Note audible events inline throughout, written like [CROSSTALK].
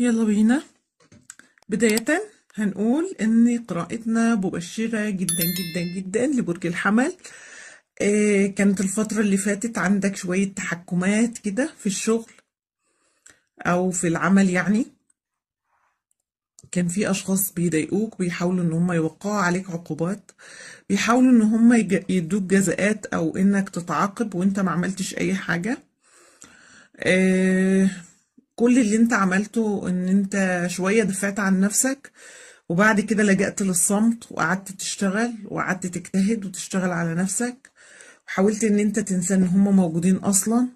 يلا بينا بداية هنقول ان قراءتنا مبشرة جدا جدا جدا لبرج الحمل آه كانت الفترة اللي فاتت عندك شوية تحكمات كده في الشغل او في العمل يعني كان في اشخاص بيضايقوك بيحاولوا ان هم يوقعوا عليك عقوبات بيحاولوا ان هم يدوك جزاءات او انك تتعاقب وانت ما عملتش اي حاجة آه كل اللي انت عملته ان انت شوية دفعت عن نفسك وبعد كده لجأت للصمت وقعدت تشتغل وقعدت تجتهد وتشتغل على نفسك وحاولت ان انت تنسى ان هما موجودين اصلا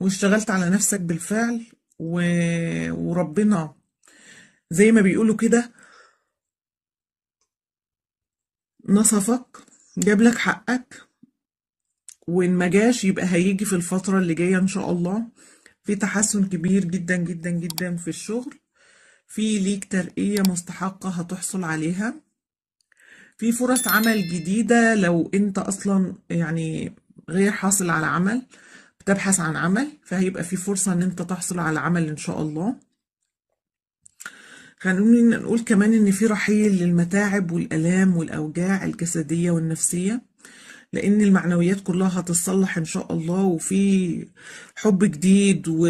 واشتغلت على نفسك بالفعل و... وربنا زي ما بيقولوا كده نصفك جاب لك حقك وان ما جاش يبقى هيجي في الفترة اللي جاية ان شاء الله في تحسن كبير جدا جدا جدا في الشغل في ليك ترقية مستحقة هتحصل عليها في فرص عمل جديدة لو انت اصلا يعني غير حاصل على عمل بتبحث عن عمل فهيبقى في فرصة ان انت تحصل على عمل ان شاء الله خلونا نقول كمان ان في رحيل للمتاعب والالام والاوجاع الجسدية والنفسية لان المعنويات كلها هتتصلح ان شاء الله وفي حب جديد و...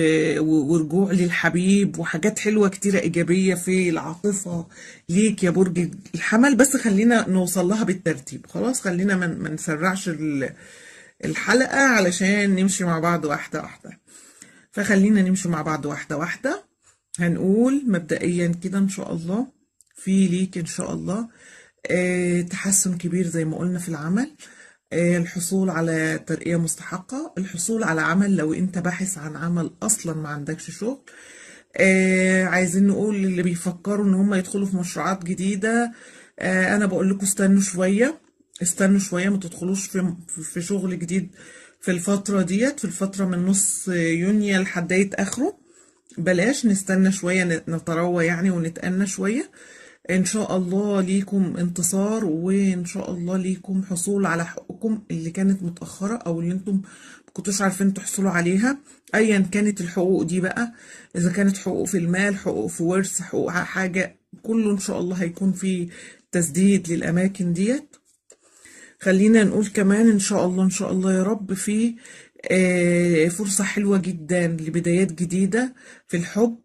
ورجوع للحبيب وحاجات حلوه كتيره ايجابيه في العاطفه ليك يا برج الحمل بس خلينا نوصل لها بالترتيب خلاص خلينا ما من... نسرعش الحلقه علشان نمشي مع بعض واحده واحده فخلينا نمشي مع بعض واحده واحده هنقول مبدئيا كده ان شاء الله في ليك ان شاء الله آه، تحسن كبير زي ما قلنا في العمل آه، الحصول على ترقية مستحقة الحصول على عمل لو انت باحث عن عمل اصلا ما عندكش شغل آه عايزين نقول اللي بيفكروا ان هم يدخلوا في مشروعات جديدة آه انا بقول لكم استنوا شوية استنوا شوية ما تدخلوش في, في شغل جديد في الفترة ديت في الفترة من نص يونيو لحد اخره بلاش نستنى شوية نتروى يعني ونتأنى شوية ان شاء الله ليكم انتصار وان شاء الله ليكم حصول على حقوقكم اللي كانت متاخره او اللي انتم كنتوش عارفين تحصلوا عليها ايا كانت الحقوق دي بقى اذا كانت حقوق في المال حقوق في ورث حقوق حاجه كله ان شاء الله هيكون في تسديد للاماكن ديت خلينا نقول كمان ان شاء الله ان شاء الله يا رب في آه، فرصة حلوة جدا لبدايات جديدة في الحب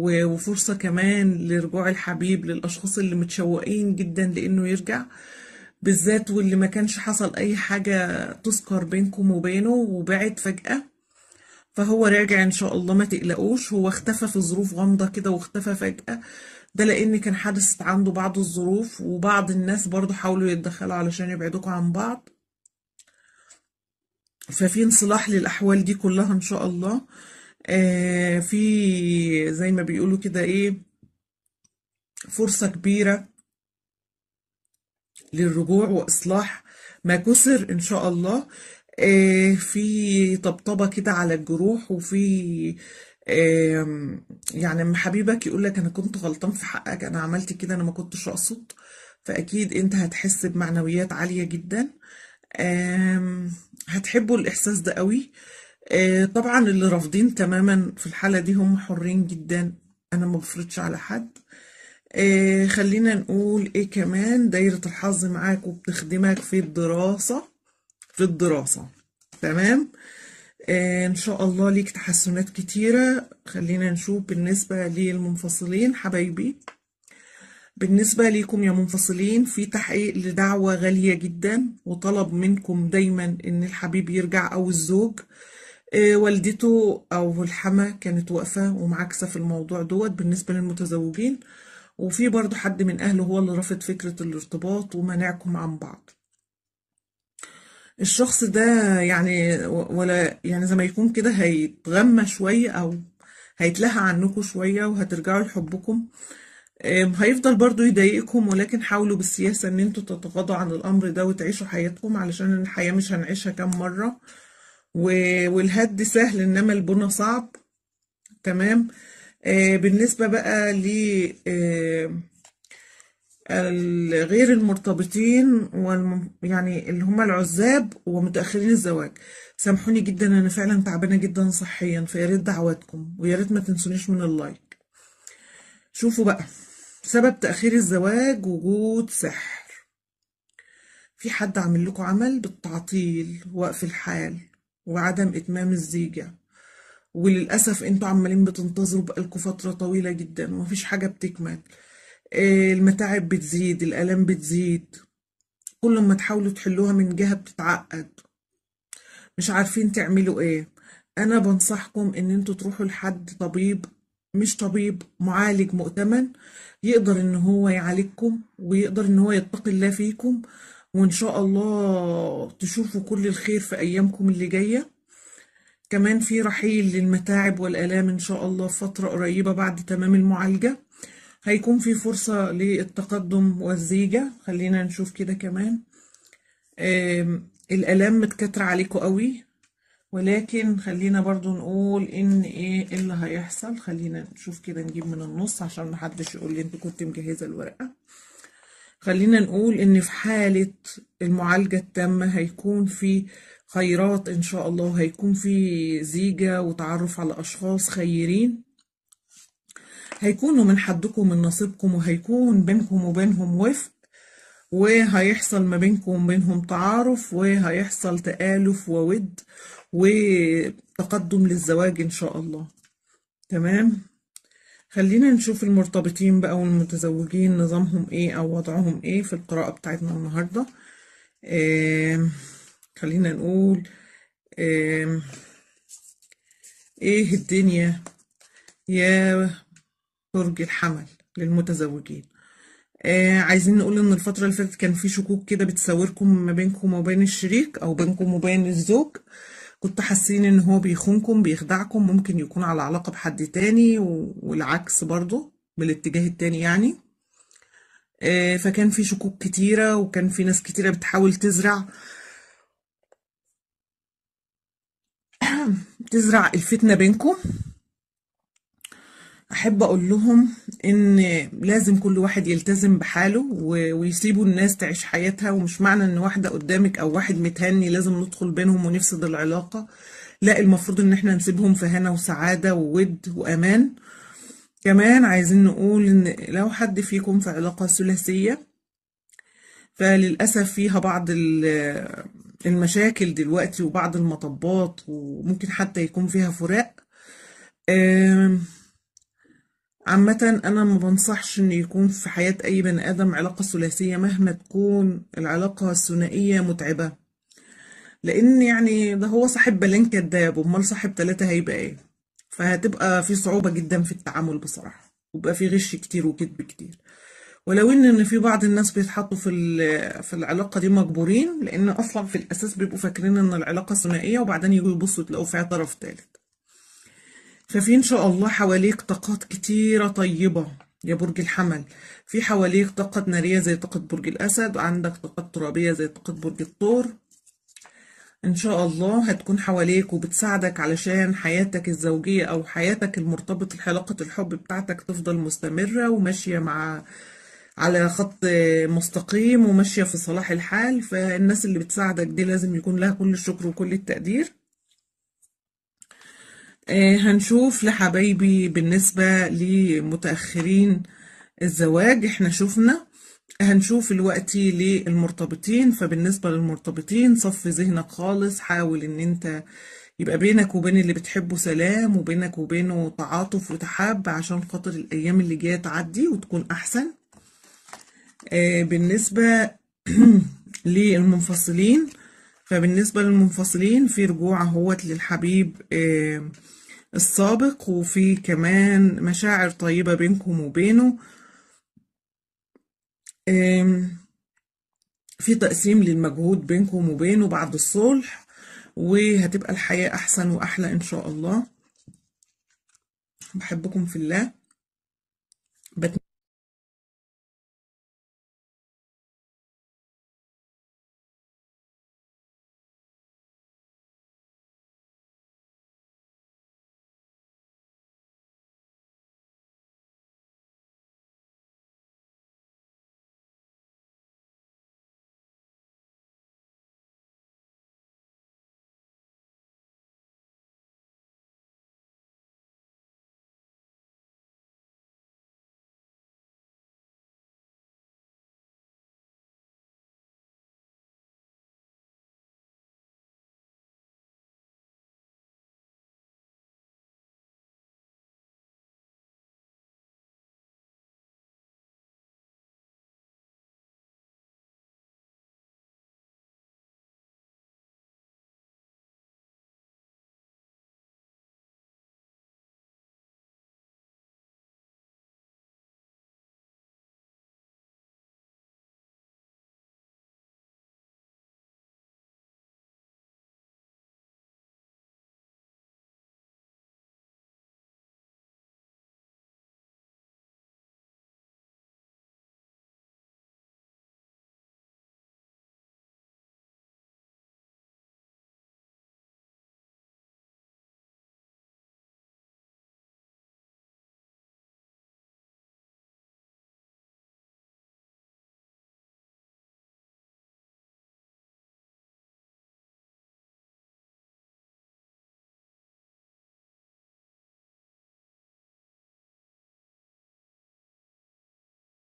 وفرصة كمان لرجوع الحبيب للأشخاص اللي متشوقين جدا لأنه يرجع بالذات واللي ما كانش حصل أي حاجة تذكر بينكم وبينه وبعد فجأة فهو راجع إن شاء الله ما تقلقوش هو اختفى في ظروف غامضة كده واختفى فجأة ده لأن كان حدثت عنده بعض الظروف وبعض الناس برضو حاولوا يتدخلوا علشان يبعدوكوا عن بعض ففي انصلاح للأحوال دي كلها إن شاء الله آه، في زي ما بيقولوا كده ايه فرصة كبيرة للرجوع وإصلاح ما كسر إن شاء الله آه، في طبطبة كده على الجروح وفي يعني لما حبيبك يقول لك أنا كنت غلطان في حقك أنا عملت كده أنا ما كنتش أقصد فأكيد أنت هتحس بمعنويات عالية جدا هتحبوا الإحساس ده قوي آه، طبعا اللي رافضين تماما في الحالة دي هم حرين جدا أنا ما بفرضش على حد آه، خلينا نقول إيه كمان دايرة الحظ معاك وبتخدمك في الدراسة في الدراسة تمام آه، إن شاء الله ليك تحسنات كتيرة خلينا نشوف بالنسبة للمنفصلين حبايبي بالنسبة ليكم يا منفصلين في تحقيق لدعوة غالية جدا وطلب منكم دايما إن الحبيب يرجع أو الزوج آه، والدته او الحما كانت واقفه ومعاكسه في الموضوع دوت بالنسبه للمتزوجين وفي برضه حد من اهله هو اللي رافض فكره الارتباط ومنعكم عن بعض الشخص ده يعني ولا يعني زي ما يكون كده هيتغمى شويه او هيتلهى عنكم شويه وهترجعوا لحبكم هيفضل برضو يضايقكم ولكن حاولوا بالسياسة ان انتوا تتغاضوا عن الامر ده وتعيشوا حياتكم علشان الحياة مش هنعيشها كام مرة والهد سهل انما البنى صعب تمام آه بالنسبة بقى ل آه غير المرتبطين والم... يعني اللي هم العزاب ومتأخرين الزواج سامحوني جدا انا فعلا تعبانة جدا صحيا فيا ريت دعواتكم ويا ريت ما تنسونيش من اللايك شوفوا بقى سبب تأخير الزواج وجود سحر في حد عامل لكم عمل بالتعطيل وقف الحال وعدم إتمام الزيجة وللأسف انتوا عمالين بتنتظروا بقالكوا فترة طويلة جدا ومفيش حاجة بتكمل آه، المتاعب بتزيد الآلام بتزيد كل ما تحاولوا تحلوها من جهة بتتعقد مش عارفين تعملوا ايه انا بنصحكم ان انتوا تروحوا لحد طبيب مش طبيب معالج مؤتمن يقدر ان هو يعالجكم ويقدر ان هو يتقي الله فيكم وإن شاء الله تشوفوا كل الخير في أيامكم اللي جاية كمان في رحيل للمتاعب والآلام إن شاء الله فترة قريبة بعد تمام المعالجة هيكون في فرصة للتقدم والزيجة خلينا نشوف كده كمان الآلام متكترة عليكم قوي ولكن خلينا برضو نقول ان ايه اللي هيحصل خلينا نشوف كده نجيب من النص عشان محدش يقول لي انت كنت مجهزة الورقة خلينا نقول ان في حالة المعالجة التامة هيكون في خيرات ان شاء الله هيكون في زيجة وتعرف على اشخاص خيرين هيكونوا من حدكم من نصيبكم وهيكون بينكم وبينهم وفق وهيحصل ما بينكم وبينهم تعارف وهيحصل تآلف وود وتقدم للزواج ان شاء الله تمام خلينا نشوف المرتبطين بقى والمتزوجين نظامهم ايه او وضعهم ايه في القراءة بتاعتنا النهاردة آه خلينا نقول آه ايه الدنيا يا برج الحمل للمتزوجين آه عايزين نقول ان الفترة اللي فاتت كان في شكوك كده بتساوركم ما بينكم وبين الشريك او بينكم وبين الزوج آه كنت حاسين ان هو بيخونكم بيخدعكم ممكن يكون على علاقة بحد تاني والعكس برضو بالاتجاه التاني يعني آه، فكان في شكوك كتيرة وكان في ناس كتيرة بتحاول تزرع [CLEARS THROAT] تزرع الفتنة بينكم احب اقول لهم ان لازم كل واحد يلتزم بحاله ويسيبوا الناس تعيش حياتها ومش معنى ان واحده قدامك او واحد متهني لازم ندخل بينهم ونفسد العلاقه لا المفروض ان احنا نسيبهم في هنا وسعاده وود وامان كمان عايزين نقول ان لو حد فيكم في علاقه ثلاثيه فللاسف فيها بعض المشاكل دلوقتي وبعض المطبات وممكن حتى يكون فيها فراق عامة أنا ما بنصحش إن يكون في حياة أي بني آدم علاقة ثلاثية مهما تكون العلاقة الثنائية متعبة لأن يعني ده هو صاحب بالين كداب أمال صاحب تلاتة هيبقى إيه فهتبقى في صعوبة جدا في التعامل بصراحة وبقى في غش كتير وكذب كتير ولو إن إن في بعض الناس بيتحطوا في في العلاقة دي مجبورين لأن أصلا في الأساس بيبقوا فاكرين إن العلاقة ثنائية وبعدين يجوا يبصوا تلاقوا فيها طرف تالت ففي إن شاء الله حواليك طاقات كتيرة طيبة يا برج الحمل في حواليك طاقة نارية زي طاقة برج الأسد وعندك طاقة ترابية زي طاقة برج الثور إن شاء الله هتكون حواليك وبتساعدك علشان حياتك الزوجية أو حياتك المرتبطه بعلاقه الحب بتاعتك تفضل مستمرة وماشية مع على خط مستقيم وماشية في صلاح الحال فالناس اللي بتساعدك دي لازم يكون لها كل الشكر وكل التقدير آه، هنشوف لحبايبي بالنسبة لمتأخرين الزواج احنا شفنا هنشوف الوقت للمرتبطين فبالنسبة للمرتبطين صف ذهنك خالص حاول ان انت يبقى بينك وبين اللي بتحبه سلام وبينك وبينه تعاطف وتحاب عشان خاطر الأيام اللي جاية تعدي وتكون أحسن آه، بالنسبة [CLEARS THROAT] للمنفصلين فبالنسبة للمنفصلين في رجوع اهوت للحبيب آه، السابق وفي كمان مشاعر طيبة بينكم وبينه في تقسيم للمجهود بينكم وبينه بعد الصلح وهتبقى الحياة أحسن وأحلى إن شاء الله بحبكم في الله